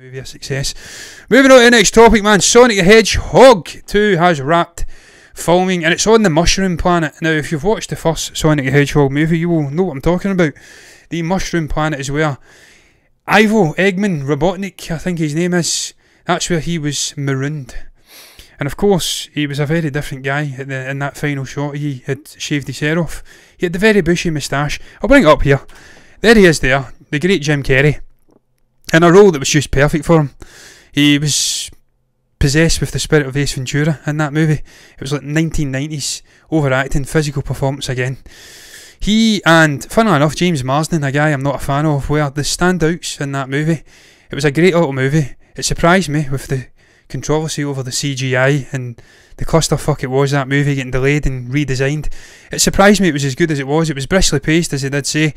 movie a success. Moving on to the next topic, man. Sonic the Hedgehog 2 has wrapped filming and it's on the Mushroom Planet. Now, if you've watched the first Sonic the Hedgehog movie, you will know what I'm talking about. The Mushroom Planet is where Ivo Eggman Robotnik, I think his name is, that's where he was marooned. And of course, he was a very different guy in that final shot. He had shaved his hair off. He had the very bushy moustache. I'll bring it up here. There he is there, the great Jim Carrey in a role that was just perfect for him. He was possessed with the spirit of Ace Ventura in that movie. It was like 1990s overacting, physical performance again. He and, funnily enough, James Marsden, a guy I'm not a fan of, were the standouts in that movie. It was a great little movie. It surprised me with the controversy over the CGI and the clusterfuck it was that movie getting delayed and redesigned. It surprised me it was as good as it was. It was bristly paced, as it did say.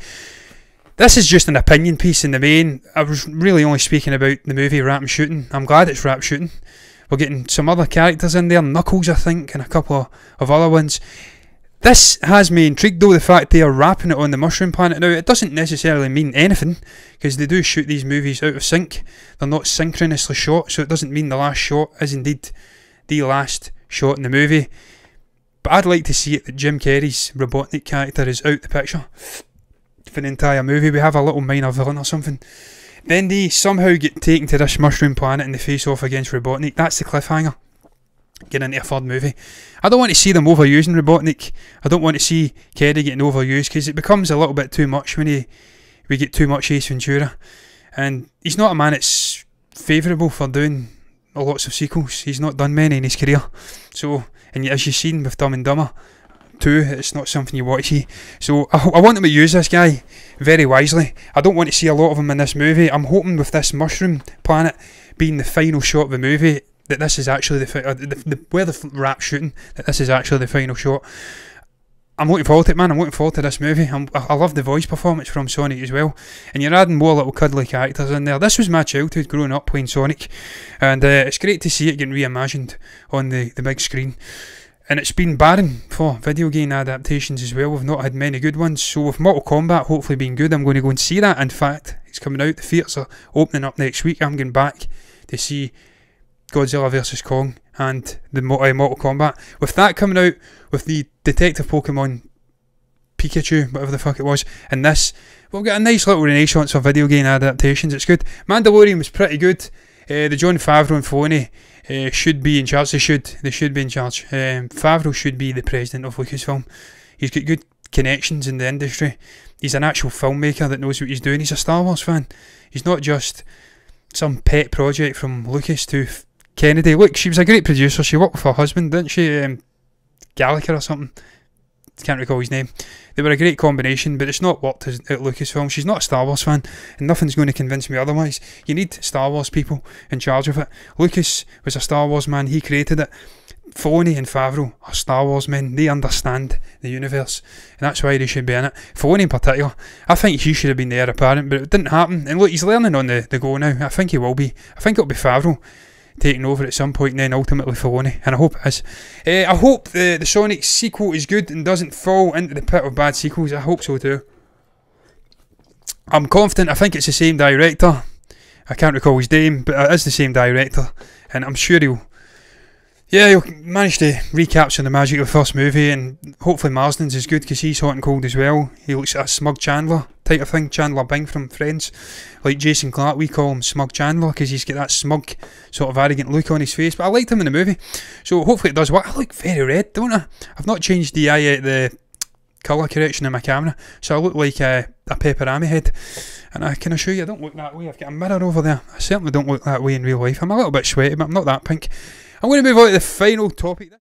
This is just an opinion piece in the main. I was really only speaking about the movie Rap Shooting. I'm glad it's Rap Shooting. We're getting some other characters in there, Knuckles, I think, and a couple of, of other ones. This has me intrigued though, the fact they are wrapping it on the Mushroom Planet now. It doesn't necessarily mean anything, because they do shoot these movies out of sync. They're not synchronously shot, so it doesn't mean the last shot is indeed the last shot in the movie. But I'd like to see it that Jim Carrey's Robotnik character is out the picture for the entire movie. We have a little minor villain or something. Then they somehow get taken to this mushroom planet and they face off against Robotnik. That's the cliffhanger. Get into a third movie. I don't want to see them overusing Robotnik. I don't want to see Kerry getting overused because it becomes a little bit too much when he, we get too much Ace Ventura. And he's not a man that's favourable for doing lots of sequels. He's not done many in his career. So, and as you've seen with Dumb and Dumber, too. It's not something you want to see. So I, I want them to use this guy very wisely. I don't want to see a lot of him in this movie. I'm hoping with this mushroom planet being the final shot of the movie that this is actually the, uh, the, the where the rap shooting that this is actually the final shot. I'm looking forward to it, man. I'm looking forward to this movie. I'm, i love the voice performance from Sonic as well. And you're adding more little cuddly characters in there. This was my childhood growing up playing Sonic. And uh, it's great to see it getting reimagined on the, the big screen and it's been barren for video game adaptations as well. We've not had many good ones. So with Mortal Kombat hopefully being good, I'm going to go and see that. In fact, it's coming out. The theatres are opening up next week. I'm going back to see Godzilla vs Kong and the uh, Mortal Kombat. With that coming out, with the Detective Pokemon Pikachu, whatever the fuck it was, and this, we have got a nice little renaissance of video game adaptations. It's good. Mandalorian was pretty good. Uh, the John Favreau and Filoni uh, eh, should be in charge. They should. They should be in charge. Um, Favreau should be the president of Lucasfilm. He's got good connections in the industry. He's an actual filmmaker that knows what he's doing. He's a Star Wars fan. He's not just some pet project from Lucas to Kennedy. Look, she was a great producer. She worked with her husband, didn't she? Um, Gallagher or something can't recall his name. They were a great combination, but it's not worked at Lucasfilm. She's not a Star Wars fan, and nothing's going to convince me otherwise. You need Star Wars people in charge of it. Lucas was a Star Wars man, he created it. Filoni and Favreau are Star Wars men. They understand the universe, and that's why they should be in it. Filoni in particular, I think he should have been the heir apparent, but it didn't happen. And look, he's learning on the, the go now. I think he will be. I think it'll be Favreau taking over at some point then ultimately Filoni, and I hope it is. Uh, I hope the, the Sonic sequel is good and doesn't fall into the pit of bad sequels. I hope so too. I'm confident, I think it's the same director. I can't recall his name, but it is the same director, and I'm sure he'll yeah, you'll manage to recapture the magic of the first movie, and hopefully Marsden's is good because he's hot and cold as well. He looks like a smug Chandler type of thing, Chandler Bing from Friends. Like Jason Clark, we call him Smug Chandler because he's got that smug, sort of arrogant look on his face. But I liked him in the movie, so hopefully it does work. I look very red, don't I? I've not changed the eye, the colour correction in my camera, so I look like a, a pepperami head. And I can assure you, I don't look that way. I've got a mirror over there. I certainly don't look that way in real life. I'm a little bit sweaty, but I'm not that pink. I'm going to move on to the final topic.